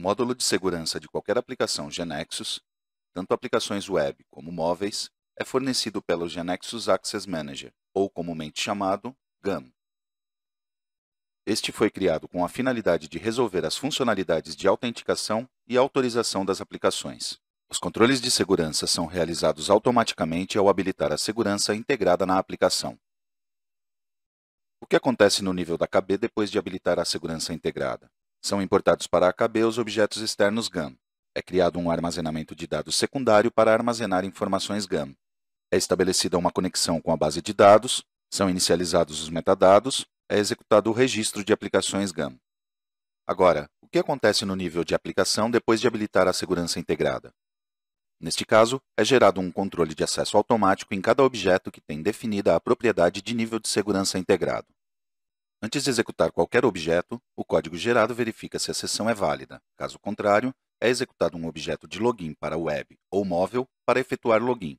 módulo de segurança de qualquer aplicação Genexus, tanto aplicações web como móveis, é fornecido pelo Genexus Access Manager, ou comumente chamado GAM. Este foi criado com a finalidade de resolver as funcionalidades de autenticação e autorização das aplicações. Os controles de segurança são realizados automaticamente ao habilitar a segurança integrada na aplicação. O que acontece no nível da KB depois de habilitar a segurança integrada? São importados para a KB os objetos externos GAM. É criado um armazenamento de dados secundário para armazenar informações GAM. É estabelecida uma conexão com a base de dados, são inicializados os metadados, é executado o registro de aplicações GAM. Agora, o que acontece no nível de aplicação depois de habilitar a segurança integrada? Neste caso, é gerado um controle de acesso automático em cada objeto que tem definida a propriedade de nível de segurança integrado. Antes de executar qualquer objeto, o código gerado verifica se a sessão é válida. Caso contrário, é executado um objeto de login para web ou móvel para efetuar login.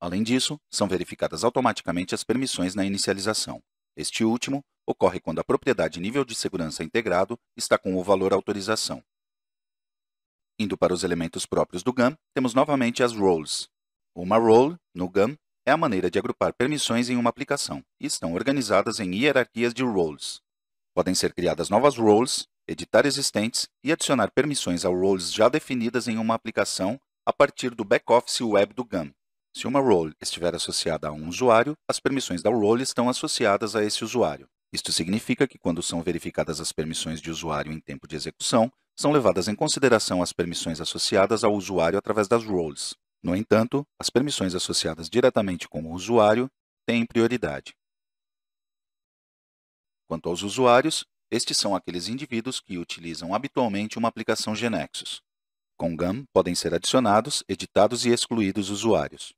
Além disso, são verificadas automaticamente as permissões na inicialização. Este último ocorre quando a propriedade nível de segurança integrado está com o valor autorização. Indo para os elementos próprios do GAN, temos novamente as roles. Uma role, no GAN, é a maneira de agrupar permissões em uma aplicação e estão organizadas em hierarquias de roles. Podem ser criadas novas roles, editar existentes e adicionar permissões a roles já definidas em uma aplicação a partir do back-office web do GAM. Se uma role estiver associada a um usuário, as permissões da role estão associadas a esse usuário. Isto significa que, quando são verificadas as permissões de usuário em tempo de execução, são levadas em consideração as permissões associadas ao usuário através das roles. No entanto, as permissões associadas diretamente com o usuário têm prioridade. Quanto aos usuários, estes são aqueles indivíduos que utilizam habitualmente uma aplicação Genexus. Com GAM, podem ser adicionados, editados e excluídos usuários.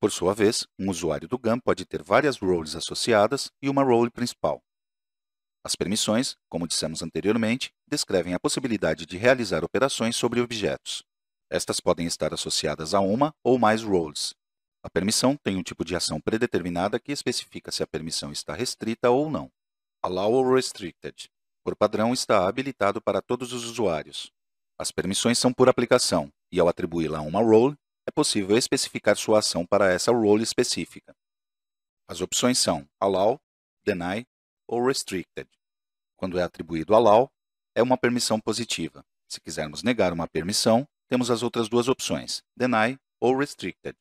Por sua vez, um usuário do GAM pode ter várias roles associadas e uma role principal. As permissões, como dissemos anteriormente, descrevem a possibilidade de realizar operações sobre objetos. Estas podem estar associadas a uma ou mais roles. A permissão tem um tipo de ação predeterminada que especifica se a permissão está restrita ou não. Allow or restricted, por padrão, está habilitado para todos os usuários. As permissões são por aplicação, e ao atribuí-la a uma role, é possível especificar sua ação para essa role específica. As opções são allow, deny ou restricted. Quando é atribuído allow, é uma permissão positiva. Se quisermos negar uma permissão, temos as outras duas opções, Deny ou Restricted.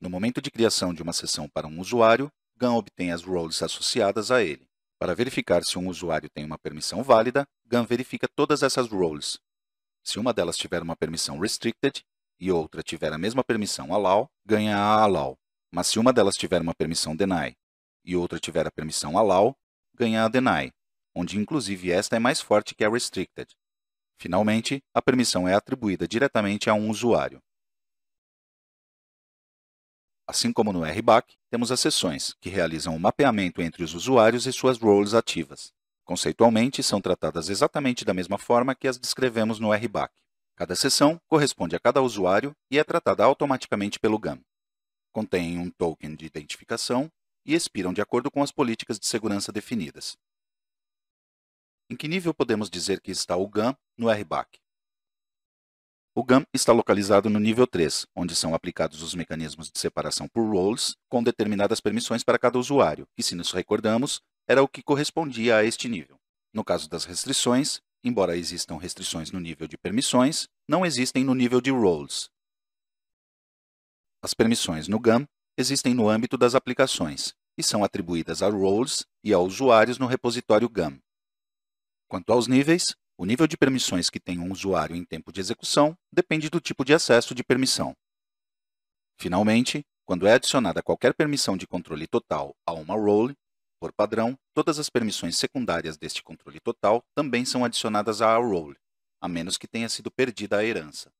No momento de criação de uma sessão para um usuário, GAN obtém as roles associadas a ele. Para verificar se um usuário tem uma permissão válida, GAN verifica todas essas roles. Se uma delas tiver uma permissão Restricted e outra tiver a mesma permissão Allow, ganha a Allow. Mas se uma delas tiver uma permissão Deny e outra tiver a permissão Allow, ganha a Deny, onde inclusive esta é mais forte que a Restricted. Finalmente, a permissão é atribuída diretamente a um usuário. Assim como no RBAC, temos as sessões, que realizam o um mapeamento entre os usuários e suas roles ativas. Conceitualmente, são tratadas exatamente da mesma forma que as descrevemos no RBAC. Cada sessão corresponde a cada usuário e é tratada automaticamente pelo GAM. Contêm um token de identificação e expiram de acordo com as políticas de segurança definidas. Em que nível podemos dizer que está o GAN no RBAC? O GAM está localizado no nível 3, onde são aplicados os mecanismos de separação por roles, com determinadas permissões para cada usuário, que, se nos recordamos, era o que correspondia a este nível. No caso das restrições, embora existam restrições no nível de permissões, não existem no nível de roles. As permissões no GAM existem no âmbito das aplicações e são atribuídas a roles e a usuários no repositório GAM. Quanto aos níveis, o nível de permissões que tem um usuário em tempo de execução depende do tipo de acesso de permissão. Finalmente, quando é adicionada qualquer permissão de controle total a uma role, por padrão, todas as permissões secundárias deste controle total também são adicionadas à role, a menos que tenha sido perdida a herança.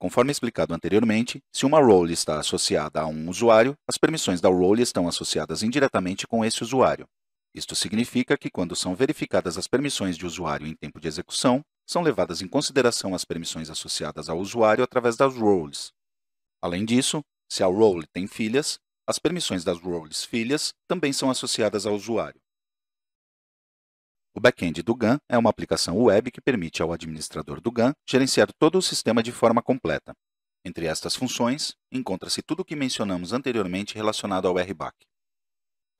Conforme explicado anteriormente, se uma role está associada a um usuário, as permissões da role estão associadas indiretamente com esse usuário, isto significa que, quando são verificadas as permissões de usuário em tempo de execução, são levadas em consideração as permissões associadas ao usuário através das roles. Além disso, se a role tem filhas, as permissões das roles filhas também são associadas ao usuário. O backend do GAN é uma aplicação web que permite ao administrador do GAN gerenciar todo o sistema de forma completa. Entre estas funções, encontra-se tudo o que mencionamos anteriormente relacionado ao RBAC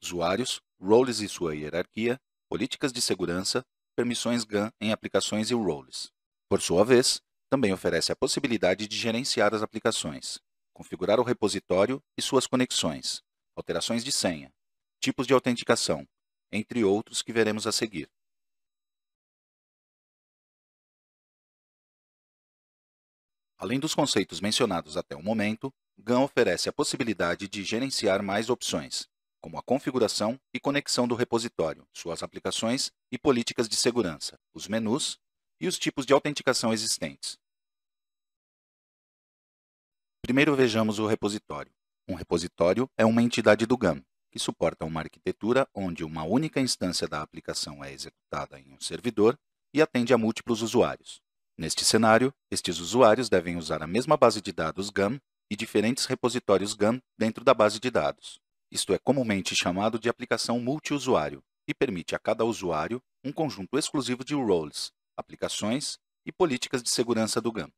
usuários, roles e sua hierarquia, políticas de segurança, permissões GAN em aplicações e roles. Por sua vez, também oferece a possibilidade de gerenciar as aplicações, configurar o repositório e suas conexões, alterações de senha, tipos de autenticação, entre outros que veremos a seguir. Além dos conceitos mencionados até o momento, GAN oferece a possibilidade de gerenciar mais opções, como a configuração e conexão do repositório, suas aplicações e políticas de segurança, os menus e os tipos de autenticação existentes. Primeiro vejamos o repositório. Um repositório é uma entidade do GAM, que suporta uma arquitetura onde uma única instância da aplicação é executada em um servidor e atende a múltiplos usuários. Neste cenário, estes usuários devem usar a mesma base de dados GAM e diferentes repositórios GAM dentro da base de dados, isto é comumente chamado de aplicação multiusuário e permite a cada usuário um conjunto exclusivo de roles, aplicações e políticas de segurança do GAM.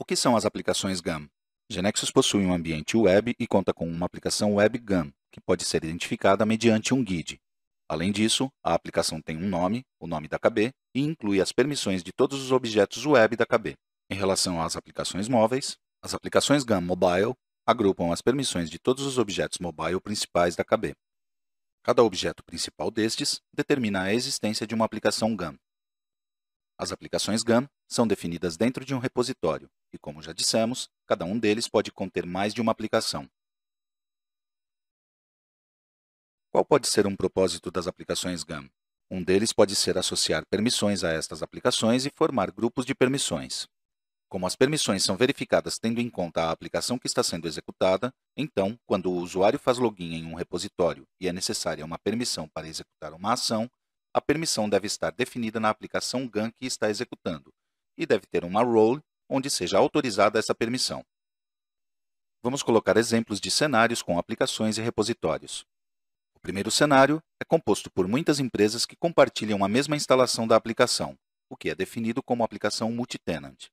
O que são as aplicações GAM? Genexus possui um ambiente web e conta com uma aplicação web GAM, que pode ser identificada mediante um guide. Além disso, a aplicação tem um nome, o nome da KB, e inclui as permissões de todos os objetos web da KB. Em relação às aplicações móveis, as aplicações GAM Mobile agrupam as permissões de todos os objetos mobile principais da KB. Cada objeto principal destes determina a existência de uma aplicação GAN. As aplicações GAN são definidas dentro de um repositório e, como já dissemos, cada um deles pode conter mais de uma aplicação. Qual pode ser um propósito das aplicações GAN? Um deles pode ser associar permissões a estas aplicações e formar grupos de permissões. Como as permissões são verificadas tendo em conta a aplicação que está sendo executada, então, quando o usuário faz login em um repositório e é necessária uma permissão para executar uma ação, a permissão deve estar definida na aplicação GAN que está executando e deve ter uma role onde seja autorizada essa permissão. Vamos colocar exemplos de cenários com aplicações e repositórios. O primeiro cenário é composto por muitas empresas que compartilham a mesma instalação da aplicação, o que é definido como aplicação multitenant.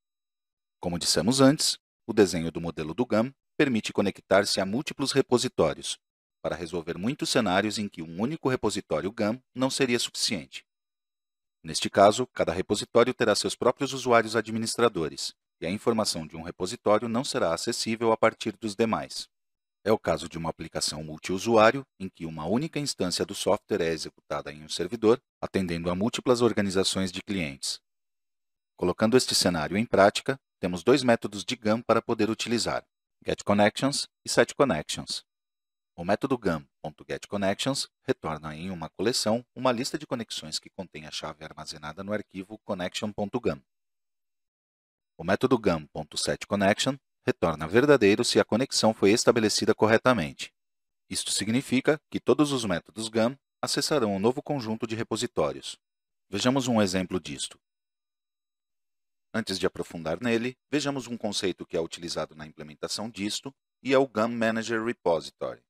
Como dissemos antes, o desenho do modelo do GAM permite conectar-se a múltiplos repositórios, para resolver muitos cenários em que um único repositório GAM não seria suficiente. Neste caso, cada repositório terá seus próprios usuários administradores, e a informação de um repositório não será acessível a partir dos demais. É o caso de uma aplicação multiusuário, em que uma única instância do software é executada em um servidor, atendendo a múltiplas organizações de clientes. Colocando este cenário em prática, temos dois métodos de GAM para poder utilizar, getConnections e setConnections. O método gam.getConnections retorna em uma coleção uma lista de conexões que contém a chave armazenada no arquivo connection.gam. O método gam.setConnection retorna verdadeiro se a conexão foi estabelecida corretamente. Isto significa que todos os métodos GAM acessarão um novo conjunto de repositórios. Vejamos um exemplo disto. Antes de aprofundar nele, vejamos um conceito que é utilizado na implementação disto e é o GAM Manager Repository.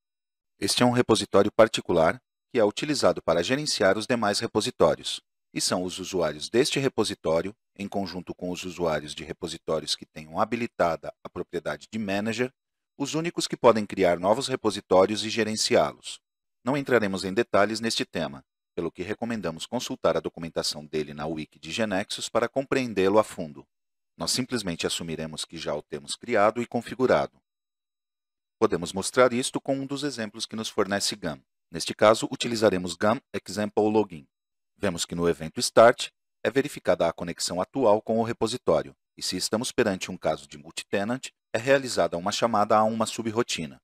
Este é um repositório particular que é utilizado para gerenciar os demais repositórios, e são os usuários deste repositório, em conjunto com os usuários de repositórios que tenham habilitada a propriedade de Manager, os únicos que podem criar novos repositórios e gerenciá-los. Não entraremos em detalhes neste tema, pelo que recomendamos consultar a documentação dele na Wiki de Genexus para compreendê-lo a fundo. Nós simplesmente assumiremos que já o temos criado e configurado. Podemos mostrar isto com um dos exemplos que nos fornece GAM. Neste caso, utilizaremos GAM Example Login. Vemos que no evento Start é verificada a conexão atual com o repositório, e se estamos perante um caso de multitenant, é realizada uma chamada a uma subrotina.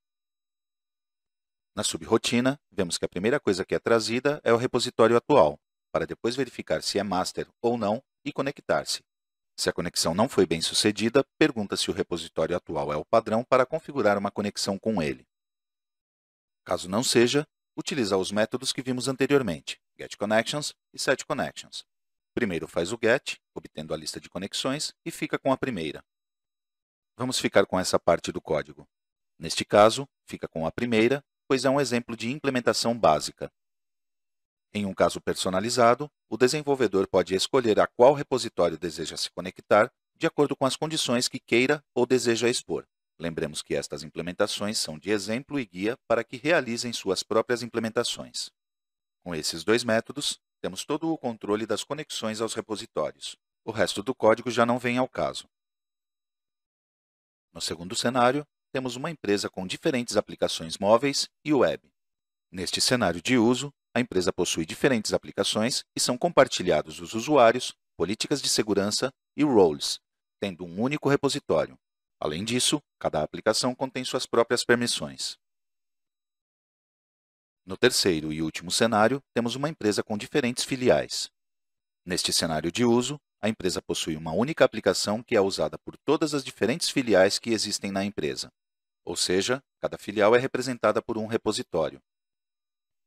Na subrotina, vemos que a primeira coisa que é trazida é o repositório atual, para depois verificar se é master ou não e conectar-se. Se a conexão não foi bem sucedida, pergunta se o repositório atual é o padrão para configurar uma conexão com ele. Caso não seja, utiliza os métodos que vimos anteriormente, getConnections e setConnections. Primeiro faz o get, obtendo a lista de conexões, e fica com a primeira. Vamos ficar com essa parte do código. Neste caso, fica com a primeira pois é um exemplo de implementação básica. Em um caso personalizado, o desenvolvedor pode escolher a qual repositório deseja se conectar de acordo com as condições que queira ou deseja expor. Lembremos que estas implementações são de exemplo e guia para que realizem suas próprias implementações. Com esses dois métodos, temos todo o controle das conexões aos repositórios. O resto do código já não vem ao caso. No segundo cenário, temos uma empresa com diferentes aplicações móveis e web. Neste cenário de uso, a empresa possui diferentes aplicações e são compartilhados os usuários, políticas de segurança e roles, tendo um único repositório. Além disso, cada aplicação contém suas próprias permissões. No terceiro e último cenário, temos uma empresa com diferentes filiais. Neste cenário de uso, a empresa possui uma única aplicação que é usada por todas as diferentes filiais que existem na empresa ou seja, cada filial é representada por um repositório.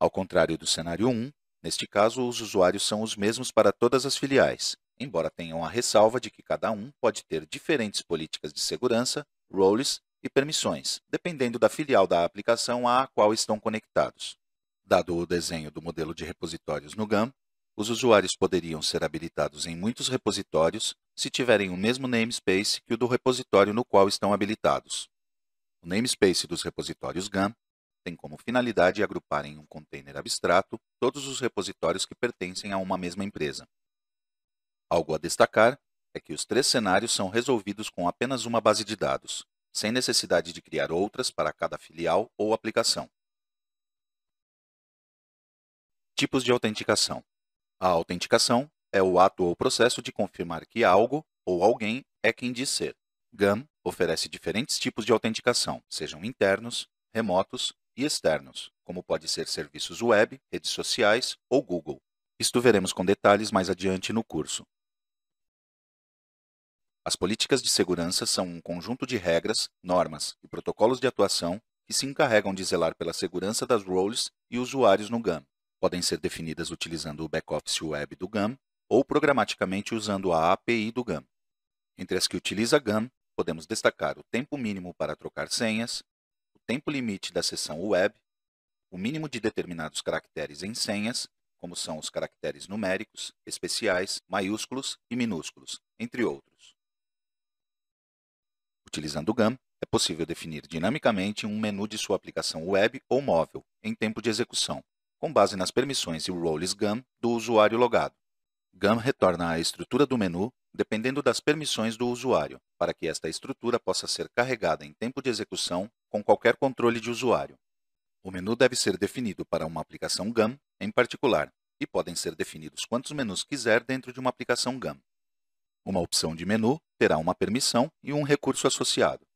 Ao contrário do cenário 1, neste caso os usuários são os mesmos para todas as filiais, embora tenham a ressalva de que cada um pode ter diferentes políticas de segurança, roles e permissões, dependendo da filial da aplicação à qual estão conectados. Dado o desenho do modelo de repositórios no GAM, os usuários poderiam ser habilitados em muitos repositórios se tiverem o mesmo namespace que o do repositório no qual estão habilitados. O namespace dos repositórios GAN tem como finalidade agrupar em um container abstrato todos os repositórios que pertencem a uma mesma empresa. Algo a destacar é que os três cenários são resolvidos com apenas uma base de dados, sem necessidade de criar outras para cada filial ou aplicação. Tipos de autenticação. A autenticação é o ato ou processo de confirmar que algo ou alguém é quem diz ser. GAM oferece diferentes tipos de autenticação, sejam internos, remotos e externos, como pode ser serviços web, redes sociais ou Google. Isto veremos com detalhes mais adiante no curso. As políticas de segurança são um conjunto de regras, normas e protocolos de atuação que se encarregam de zelar pela segurança das roles e usuários no GAM. Podem ser definidas utilizando o back-office web do GAM ou programaticamente usando a API do GAM. Entre as que utiliza GAM podemos destacar o tempo mínimo para trocar senhas, o tempo limite da sessão web, o mínimo de determinados caracteres em senhas, como são os caracteres numéricos, especiais, maiúsculos e minúsculos, entre outros. Utilizando o GAM, é possível definir dinamicamente um menu de sua aplicação web ou móvel em tempo de execução, com base nas permissões e roles GAM do usuário logado. GAM retorna a estrutura do menu dependendo das permissões do usuário, para que esta estrutura possa ser carregada em tempo de execução com qualquer controle de usuário. O menu deve ser definido para uma aplicação GAM, em particular, e podem ser definidos quantos menus quiser dentro de uma aplicação GAM. Uma opção de menu terá uma permissão e um recurso associado.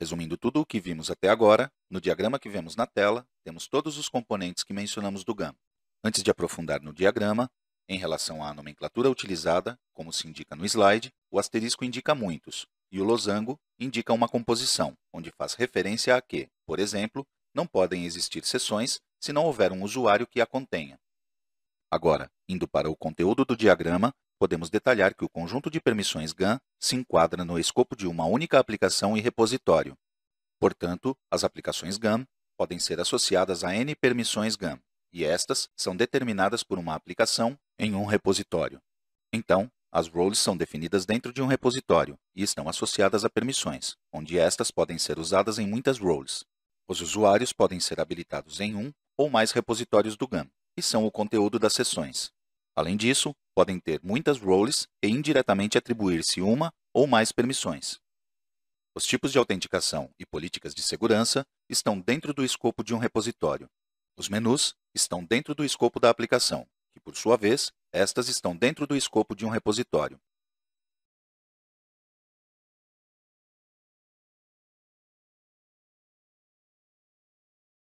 Resumindo tudo o que vimos até agora, no diagrama que vemos na tela, temos todos os componentes que mencionamos do GAM. Antes de aprofundar no diagrama, em relação à nomenclatura utilizada, como se indica no slide, o asterisco indica muitos, e o losango indica uma composição, onde faz referência a que, por exemplo, não podem existir sessões se não houver um usuário que a contenha. Agora, indo para o conteúdo do diagrama, podemos detalhar que o conjunto de permissões GAN se enquadra no escopo de uma única aplicação e repositório. Portanto, as aplicações GAN podem ser associadas a N permissões GAN, e estas são determinadas por uma aplicação em um repositório. Então, as roles são definidas dentro de um repositório e estão associadas a permissões, onde estas podem ser usadas em muitas roles. Os usuários podem ser habilitados em um ou mais repositórios do GAN, que são o conteúdo das sessões. Além disso, podem ter muitas roles e indiretamente atribuir-se uma ou mais permissões. Os tipos de autenticação e políticas de segurança estão dentro do escopo de um repositório. Os menus estão dentro do escopo da aplicação que, por sua vez, estas estão dentro do escopo de um repositório.